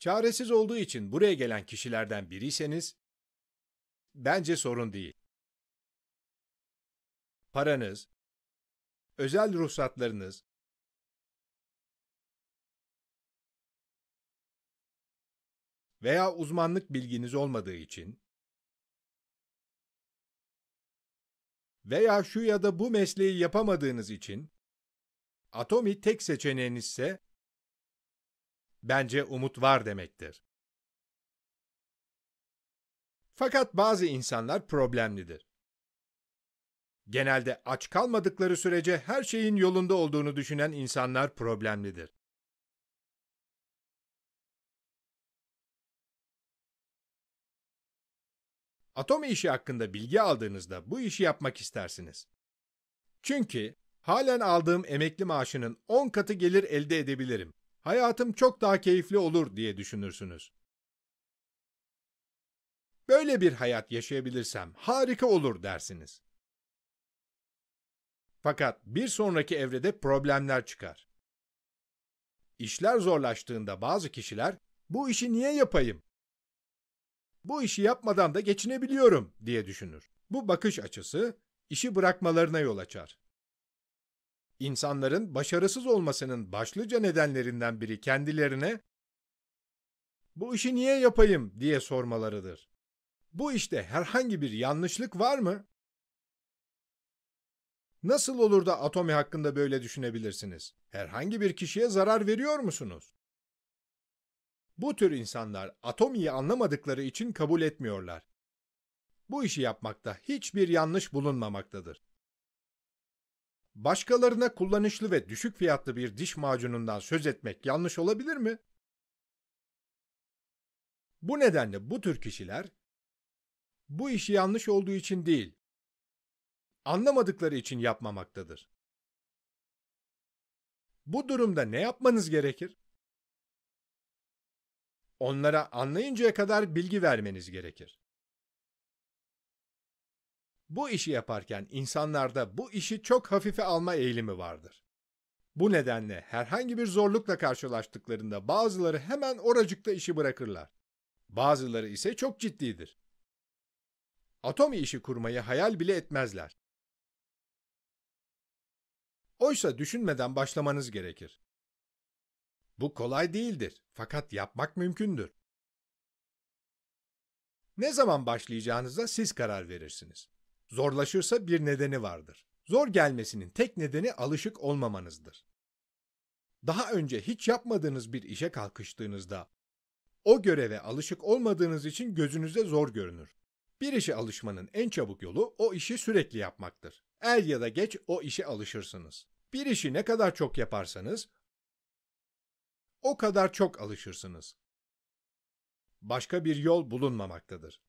Çaresiz olduğu için buraya gelen kişilerden biriyseniz bence sorun değil. Paranız, özel ruhsatlarınız, veya uzmanlık bilginiz olmadığı için veya şu ya da bu mesleği yapamadığınız için Atomi tek seçeneğinizse bence umut var demektir. Fakat bazı insanlar problemlidir. Genelde aç kalmadıkları sürece her şeyin yolunda olduğunu düşünen insanlar problemlidir. Atom işi hakkında bilgi aldığınızda bu işi yapmak istersiniz. Çünkü halen aldığım emekli maaşının 10 katı gelir elde edebilirim hayatım çok daha keyifli olur diye düşünürsünüz. Böyle bir hayat yaşayabilirsem harika olur dersiniz. Fakat bir sonraki evrede problemler çıkar. İşler zorlaştığında bazı kişiler bu işi niye yapayım? Bu işi yapmadan da geçinebiliyorum diye düşünür. Bu bakış açısı işi bırakmalarına yol açar. İnsanların başarısız olmasının başlıca nedenlerinden biri kendilerine bu işi niye yapayım diye sormalarıdır. Bu işte herhangi bir yanlışlık var mı? Nasıl olur da Atomi hakkında böyle düşünebilirsiniz? Herhangi bir kişiye zarar veriyor musunuz? Bu tür insanlar Atomi'yi anlamadıkları için kabul etmiyorlar. Bu işi yapmakta hiçbir yanlış bulunmamaktadır. Başkalarına kullanışlı ve düşük fiyatlı bir diş macunundan söz etmek yanlış olabilir mi? Bu nedenle bu tür kişiler bu işi yanlış olduğu için değil, anlamadıkları için yapmamaktadır. Bu durumda ne yapmanız gerekir? Onlara anlayıncaya kadar bilgi vermeniz gerekir. Bu işi yaparken insanlarda bu işi çok hafife alma eğilimi vardır. Bu nedenle herhangi bir zorlukla karşılaştıklarında bazıları hemen oracıkta işi bırakırlar. Bazıları ise çok ciddidir. Atom işi kurmayı hayal bile etmezler. Oysa düşünmeden başlamanız gerekir. Bu kolay değildir fakat yapmak mümkündür. Ne zaman başlayacağınıza siz karar verirsiniz. Zorlaşırsa bir nedeni vardır. Zor gelmesinin tek nedeni alışık olmamanızdır. Daha önce hiç yapmadığınız bir işe kalkıştığınızda o göreve alışık olmadığınız için gözünüze zor görünür. Bir işe alışmanın en çabuk yolu o işi sürekli yapmaktır. Er ya da geç o işe alışırsınız. Bir işi ne kadar çok yaparsanız o kadar çok alışırsınız. Başka bir yol bulunmamaktadır.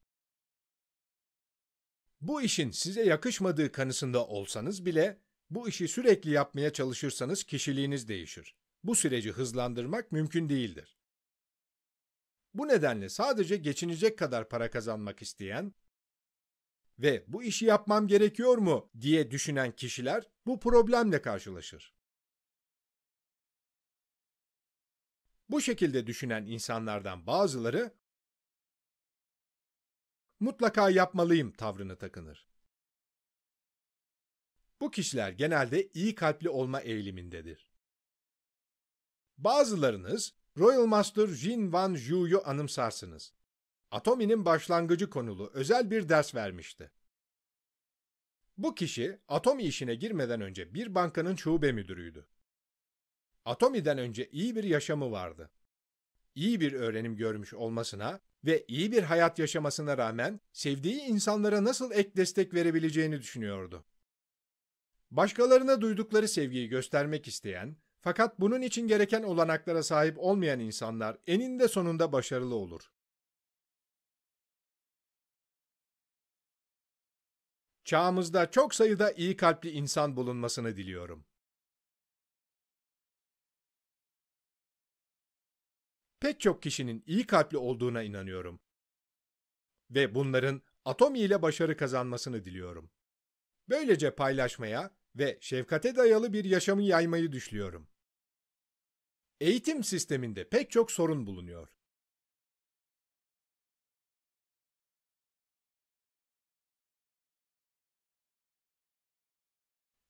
Bu işin size yakışmadığı kanısında olsanız bile bu işi sürekli yapmaya çalışırsanız kişiliğiniz değişir. Bu süreci hızlandırmak mümkün değildir. Bu nedenle sadece geçinecek kadar para kazanmak isteyen ve bu işi yapmam gerekiyor mu diye düşünen kişiler bu problemle karşılaşır. Bu şekilde düşünen insanlardan bazıları mutlaka yapmalıyım tavrını takınır. Bu kişiler genelde iyi kalpli olma eğilimindedir. Bazılarınız Royal Master Jin Van Zhu'yu anımsarsınız. Atomi'nin başlangıcı konulu özel bir ders vermişti. Bu kişi Atomi işine girmeden önce bir bankanın şube müdürüydü. Atomi'den önce iyi bir yaşamı vardı. İyi bir öğrenim görmüş olmasına ve iyi bir hayat yaşamasına rağmen sevdiği insanlara nasıl ek destek verebileceğini düşünüyordu. Başkalarına duydukları sevgiyi göstermek isteyen fakat bunun için gereken olanaklara sahip olmayan insanlar eninde sonunda başarılı olur. Çağımızda çok sayıda iyi kalpli insan bulunmasını diliyorum. pek çok kişinin iyi kalpli olduğuna inanıyorum. Ve bunların Atomi ile başarı kazanmasını diliyorum. Böylece paylaşmaya ve şefkate dayalı bir yaşamı yaymayı düşlüyorum. Eğitim sisteminde pek çok sorun bulunuyor.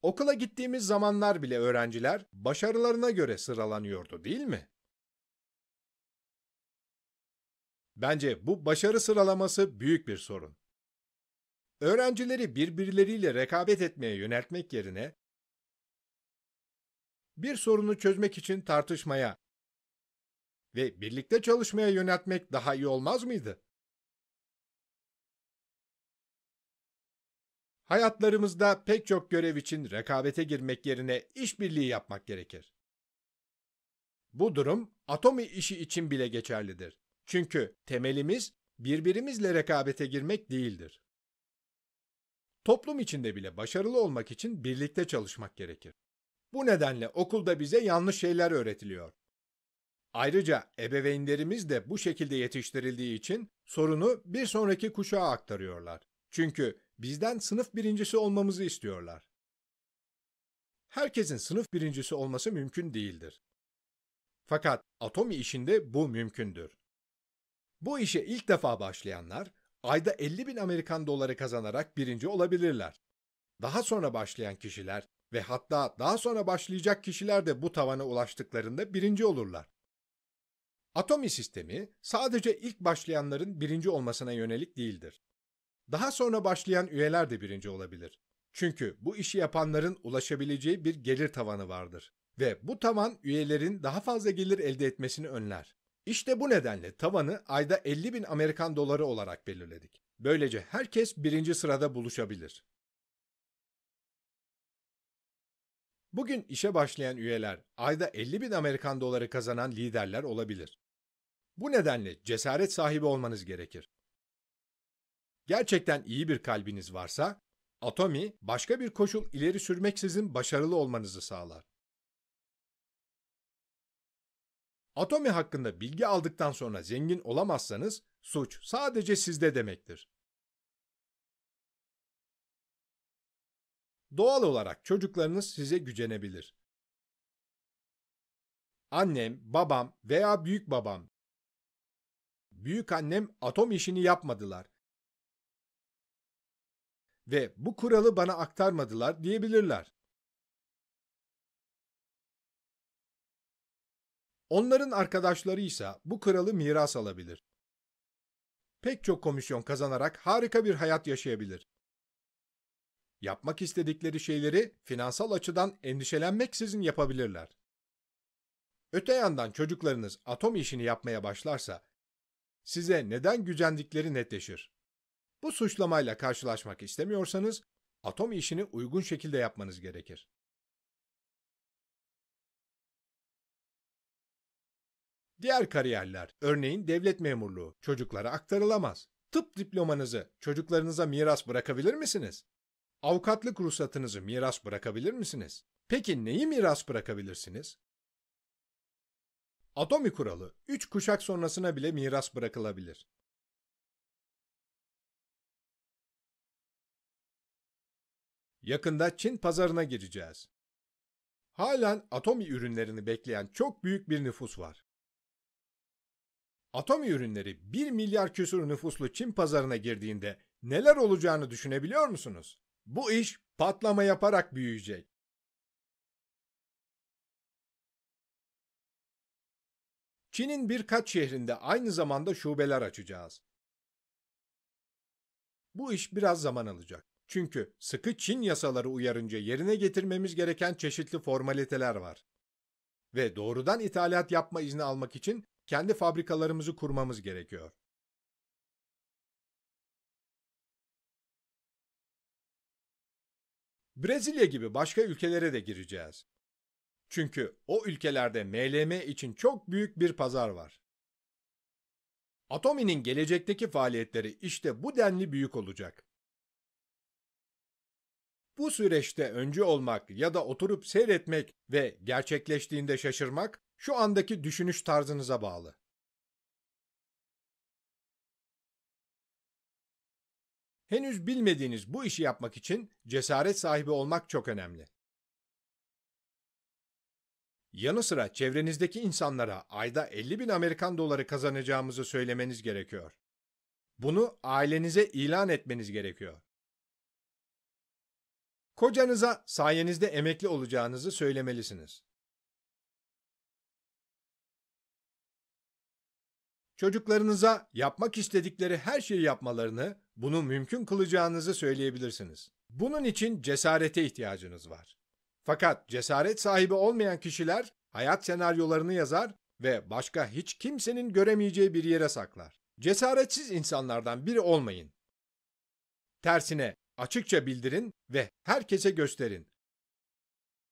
Okula gittiğimiz zamanlar bile öğrenciler başarılarına göre sıralanıyordu değil mi? Bence bu başarı sıralaması büyük bir sorun. Öğrencileri birbirleriyle rekabet etmeye yöneltmek yerine bir sorunu çözmek için tartışmaya ve birlikte çalışmaya yöneltmek daha iyi olmaz mıydı? Hayatlarımızda pek çok görev için rekabete girmek yerine işbirliği yapmak gerekir. Bu durum atomi işi için bile geçerlidir. Çünkü temelimiz birbirimizle rekabete girmek değildir. Toplum içinde bile başarılı olmak için birlikte çalışmak gerekir. Bu nedenle okulda bize yanlış şeyler öğretiliyor. Ayrıca ebeveynlerimiz de bu şekilde yetiştirildiği için sorunu bir sonraki kuşağa aktarıyorlar. Çünkü bizden sınıf birincisi olmamızı istiyorlar. Herkesin sınıf birincisi olması mümkün değildir. Fakat atomi işinde bu mümkündür. Bu işe ilk defa başlayanlar ayda 50 bin Amerikan doları kazanarak birinci olabilirler. Daha sonra başlayan kişiler ve hatta daha sonra başlayacak kişiler de bu tavana ulaştıklarında birinci olurlar. Atomi sistemi sadece ilk başlayanların birinci olmasına yönelik değildir. Daha sonra başlayan üyeler de birinci olabilir. Çünkü bu işi yapanların ulaşabileceği bir gelir tavanı vardır ve bu tavan üyelerin daha fazla gelir elde etmesini önler. İşte bu nedenle tavanı ayda 50 bin Amerikan doları olarak belirledik. Böylece herkes birinci sırada buluşabilir. Bugün işe başlayan üyeler ayda 50 bin Amerikan doları kazanan liderler olabilir. Bu nedenle cesaret sahibi olmanız gerekir. Gerçekten iyi bir kalbiniz varsa, Atomi başka bir koşul ileri sürmeksizin başarılı olmanızı sağlar. Atomi hakkında bilgi aldıktan sonra zengin olamazsanız suç sadece sizde demektir. Doğal olarak çocuklarınız size gücenebilir. Annem, babam veya büyük babam. Büyük annem atom işini yapmadılar. Ve bu kuralı bana aktarmadılar diyebilirler. Onların arkadaşları ise bu kralı miras alabilir. Pek çok komisyon kazanarak harika bir hayat yaşayabilir. Yapmak istedikleri şeyleri finansal açıdan endişelenmeksizin yapabilirler. Öte yandan çocuklarınız atom işini yapmaya başlarsa size neden gücendikleri netleşir. Bu suçlamayla karşılaşmak istemiyorsanız atom işini uygun şekilde yapmanız gerekir. Diğer kariyerler, örneğin devlet memurluğu, çocuklara aktarılamaz. Tıp diplomanızı çocuklarınıza miras bırakabilir misiniz? Avukatlık ruhsatınızı miras bırakabilir misiniz? Peki neyi miras bırakabilirsiniz? Atomi kuralı 3 kuşak sonrasına bile miras bırakılabilir. Yakında Çin pazarına gireceğiz. Halen atomi ürünlerini bekleyen çok büyük bir nüfus var atom ürünleri 1 milyar küsur nüfuslu Çin pazarına girdiğinde neler olacağını düşünebiliyor musunuz? Bu iş patlama yaparak büyüyecek. Çin'in birkaç şehrinde aynı zamanda şubeler açacağız. Bu iş biraz zaman alacak. Çünkü sıkı Çin yasaları uyarınca yerine getirmemiz gereken çeşitli formaliteler var. Ve doğrudan ithalat yapma izni almak için kendi fabrikalarımızı kurmamız gerekiyor. Brezilya gibi başka ülkelere de gireceğiz. Çünkü o ülkelerde MLM için çok büyük bir pazar var. Atomi'nin gelecekteki faaliyetleri işte bu denli büyük olacak. Bu süreçte öncü olmak ya da oturup seyretmek ve gerçekleştiğinde şaşırmak şu andaki düşünüş tarzınıza bağlı. Henüz bilmediğiniz bu işi yapmak için cesaret sahibi olmak çok önemli. Yanı sıra çevrenizdeki insanlara ayda 50 bin Amerikan doları kazanacağımızı söylemeniz gerekiyor. Bunu ailenize ilan etmeniz gerekiyor. Kocanıza sayenizde emekli olacağınızı söylemelisiniz. Çocuklarınıza yapmak istedikleri her şeyi yapmalarını, bunu mümkün kılacağınızı söyleyebilirsiniz. Bunun için cesarete ihtiyacınız var. Fakat cesaret sahibi olmayan kişiler hayat senaryolarını yazar ve başka hiç kimsenin göremeyeceği bir yere saklar. Cesaretsiz insanlardan biri olmayın. Tersine açıkça bildirin ve herkese gösterin.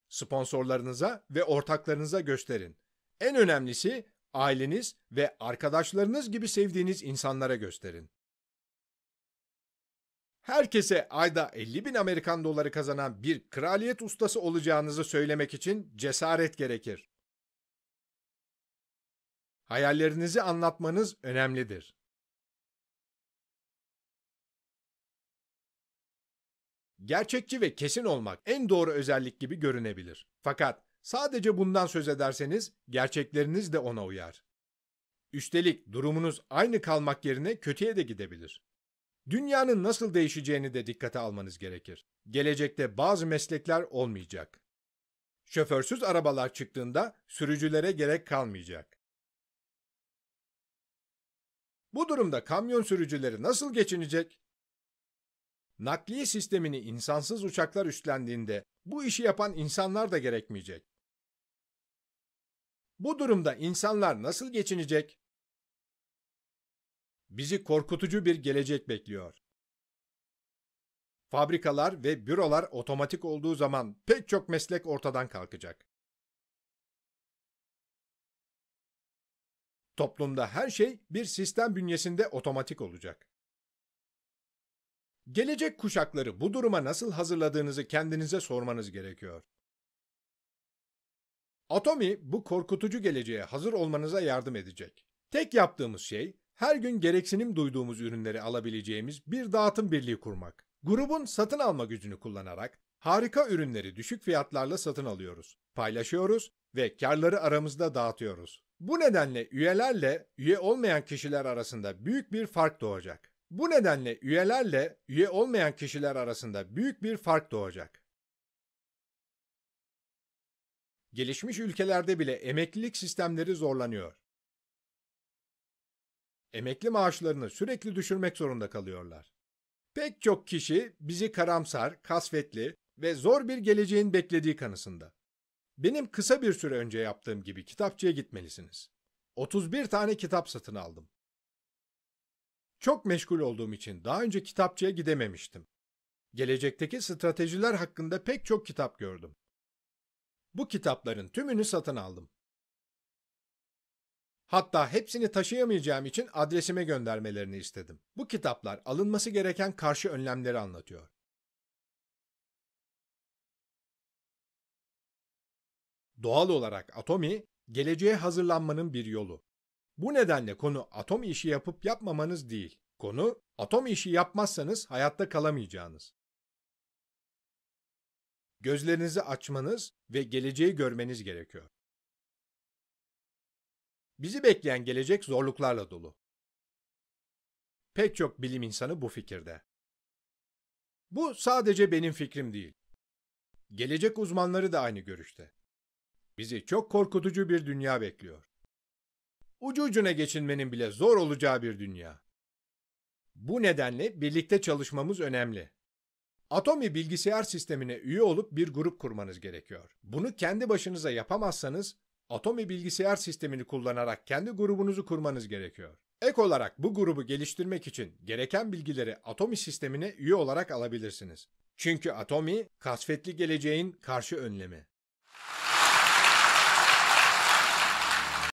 Sponsorlarınıza ve ortaklarınıza gösterin. En önemlisi aileniz ve arkadaşlarınız gibi sevdiğiniz insanlara gösterin. Herkese ayda 50 bin Amerikan doları kazanan bir kraliyet ustası olacağınızı söylemek için cesaret gerekir. Hayallerinizi anlatmanız önemlidir. Gerçekçi ve kesin olmak en doğru özellik gibi görünebilir. Fakat Sadece bundan söz ederseniz gerçekleriniz de ona uyar. Üstelik durumunuz aynı kalmak yerine kötüye de gidebilir. Dünyanın nasıl değişeceğini de dikkate almanız gerekir. Gelecekte bazı meslekler olmayacak. Şoförsüz arabalar çıktığında sürücülere gerek kalmayacak. Bu durumda kamyon sürücüleri nasıl geçinecek? Nakliye sistemini insansız uçaklar üstlendiğinde bu işi yapan insanlar da gerekmeyecek. Bu durumda insanlar nasıl geçinecek? Bizi korkutucu bir gelecek bekliyor. Fabrikalar ve bürolar otomatik olduğu zaman pek çok meslek ortadan kalkacak. Toplumda her şey bir sistem bünyesinde otomatik olacak. Gelecek kuşakları bu duruma nasıl hazırladığınızı kendinize sormanız gerekiyor. Atomi bu korkutucu geleceğe hazır olmanıza yardım edecek. Tek yaptığımız şey her gün gereksinim duyduğumuz ürünleri alabileceğimiz bir dağıtım birliği kurmak. Grubun satın alma gücünü kullanarak harika ürünleri düşük fiyatlarla satın alıyoruz, paylaşıyoruz ve karları aramızda dağıtıyoruz. Bu nedenle üyelerle üye olmayan kişiler arasında büyük bir fark doğacak. Bu nedenle üyelerle üye olmayan kişiler arasında büyük bir fark doğacak. Gelişmiş ülkelerde bile emeklilik sistemleri zorlanıyor. Emekli maaşlarını sürekli düşürmek zorunda kalıyorlar. Pek çok kişi bizi karamsar, kasvetli ve zor bir geleceğin beklediği kanısında. Benim kısa bir süre önce yaptığım gibi kitapçıya gitmelisiniz. 31 tane kitap satın aldım. Çok meşgul olduğum için daha önce kitapçıya gidememiştim. Gelecekteki stratejiler hakkında pek çok kitap gördüm. Bu kitapların tümünü satın aldım. Hatta hepsini taşıyamayacağım için adresime göndermelerini istedim. Bu kitaplar alınması gereken karşı önlemleri anlatıyor. Doğal olarak Atomi, geleceğe hazırlanmanın bir yolu. Bu nedenle konu atom işi yapıp yapmamanız değil. Konu atom işi yapmazsanız hayatta kalamayacağınız. Gözlerinizi açmanız ve geleceği görmeniz gerekiyor. Bizi bekleyen gelecek zorluklarla dolu. Pek çok bilim insanı bu fikirde. Bu sadece benim fikrim değil. Gelecek uzmanları da aynı görüşte. Bizi çok korkutucu bir dünya bekliyor ucu ucuna geçinmenin bile zor olacağı bir dünya. Bu nedenle birlikte çalışmamız önemli. Atomi bilgisayar sistemine üye olup bir grup kurmanız gerekiyor. Bunu kendi başınıza yapamazsanız Atomi bilgisayar sistemini kullanarak kendi grubunuzu kurmanız gerekiyor. Ek olarak bu grubu geliştirmek için gereken bilgileri Atomi sistemine üye olarak alabilirsiniz. Çünkü Atomi, kasvetli geleceğin karşı önlemi.